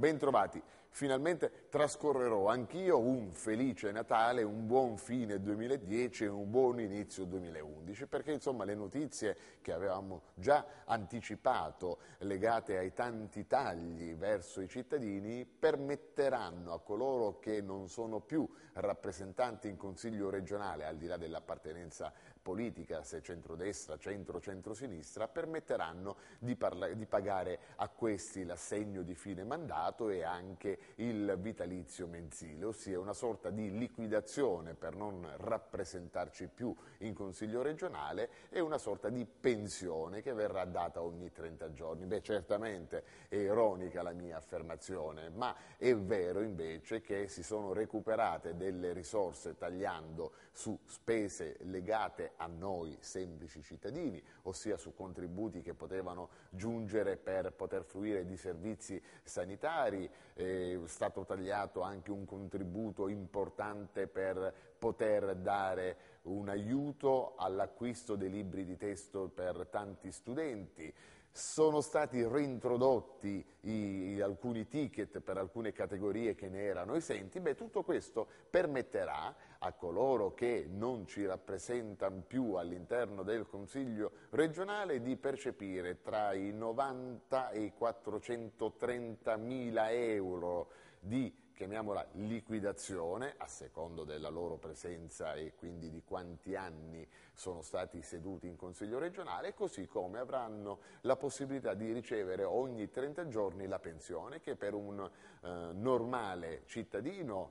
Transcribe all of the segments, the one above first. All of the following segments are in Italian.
Bentrovati, finalmente trascorrerò anch'io un felice Natale, un buon fine 2010 e un buon inizio 2011, perché insomma le notizie che avevamo già anticipato legate ai tanti tagli verso i cittadini permetteranno a coloro che non sono più rappresentanti in Consiglio regionale, al di là dell'appartenenza politica, se centrodestra, centro-centrosinistra, permetteranno di, di pagare a questi l'assegno di fine mandato Stato e anche il vitalizio mensile, ossia una sorta di liquidazione per non rappresentarci più in Consiglio regionale e una sorta di pensione che verrà data ogni 30 giorni. Beh, certamente è ironica la mia affermazione, ma è vero invece che si sono recuperate delle risorse tagliando su spese legate a noi semplici cittadini, ossia su contributi che potevano giungere per poter fruire di servizi sanitari alimentari, è stato tagliato anche un contributo importante per poter dare un aiuto all'acquisto dei libri di testo per tanti studenti sono stati reintrodotti i, alcuni ticket per alcune categorie che ne erano esenti, beh, tutto questo permetterà a coloro che non ci rappresentano più all'interno del Consiglio regionale di percepire tra i 90 e i 430 mila euro di chiamiamola liquidazione, a secondo della loro presenza e quindi di quanti anni sono stati seduti in Consiglio regionale, così come avranno la possibilità di ricevere ogni 30 giorni la pensione che per un eh, normale cittadino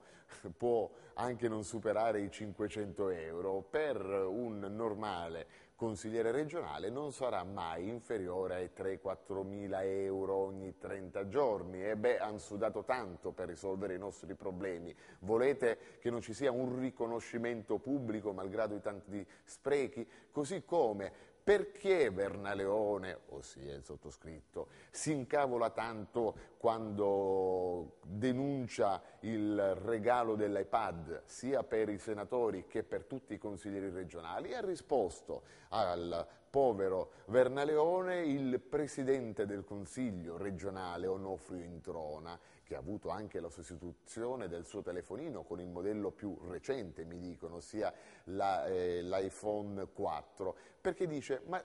può anche non superare i 500 euro, per un normale consigliere regionale non sarà mai inferiore ai 3-4 mila euro ogni 30 giorni. E beh, hanno sudato tanto per risolvere i nostri problemi. Volete che non ci sia un riconoscimento pubblico malgrado i tanti sprechi? Così come perché Bernaleone, ossia il sottoscritto, si incavola tanto quando denuncia il regalo dell'iPad sia per i senatori che per tutti i consiglieri regionali? E ha risposto al povero Vernaleone, il presidente del Consiglio regionale Onofrio Introna, che ha avuto anche la sostituzione del suo telefonino con il modello più recente, mi dicono, ossia la, eh, l'iPhone 4, perché dice, ma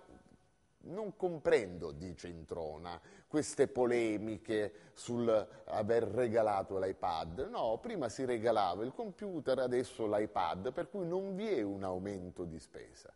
non comprendo, dice Introna, queste polemiche sul aver regalato l'iPad. No, prima si regalava il computer, adesso l'iPad, per cui non vi è un aumento di spesa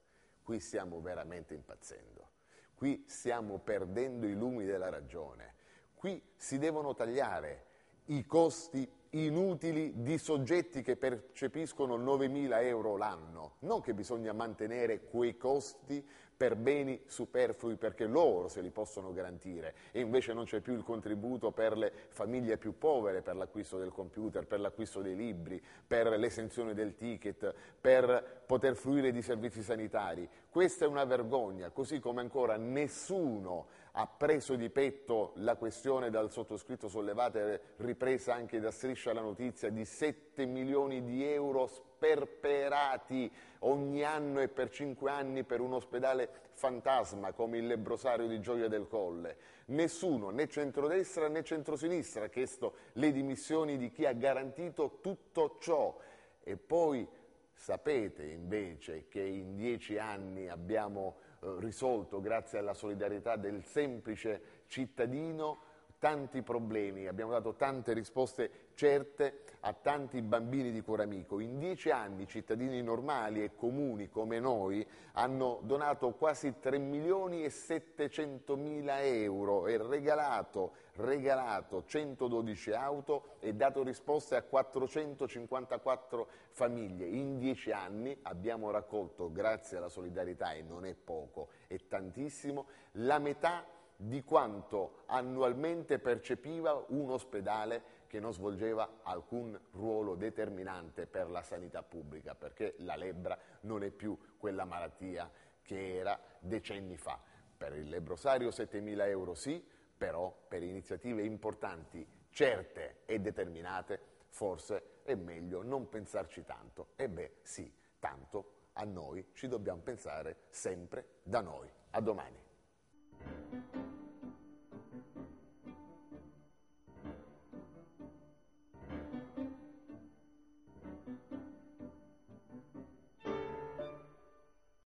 qui stiamo veramente impazzendo, qui stiamo perdendo i lumi della ragione, qui si devono tagliare i costi inutili di soggetti che percepiscono 9.000 euro l'anno. Non che bisogna mantenere quei costi per beni superflui perché loro se li possono garantire e invece non c'è più il contributo per le famiglie più povere, per l'acquisto del computer, per l'acquisto dei libri, per l'esenzione del ticket, per poter fruire di servizi sanitari. Questa è una vergogna, così come ancora nessuno ha preso di petto la questione dal sottoscritto sollevata e ripresa anche da Striscia la Notizia di 7 milioni di euro sperperati ogni anno e per 5 anni per un ospedale fantasma come il lebrosario di Gioia del Colle. Nessuno, né centrodestra né centrosinistra, ha chiesto le dimissioni di chi ha garantito tutto ciò. E poi sapete invece che in 10 anni abbiamo eh, risolto grazie alla solidarietà del semplice cittadino tanti problemi, abbiamo dato tante risposte certe a tanti bambini di cuore amico. In dieci anni cittadini normali e comuni come noi hanno donato quasi 3 milioni e 700 mila euro e regalato, regalato 112 auto e dato risposte a 454 famiglie. In dieci anni abbiamo raccolto, grazie alla solidarietà, e non è poco, è tantissimo, la metà di quanto annualmente percepiva un ospedale che non svolgeva alcun ruolo determinante per la sanità pubblica, perché la lebbra non è più quella malattia che era decenni fa. Per il lebrosario 7.000 euro sì, però per iniziative importanti, certe e determinate, forse è meglio non pensarci tanto. E beh, sì, tanto a noi ci dobbiamo pensare sempre da noi. A domani.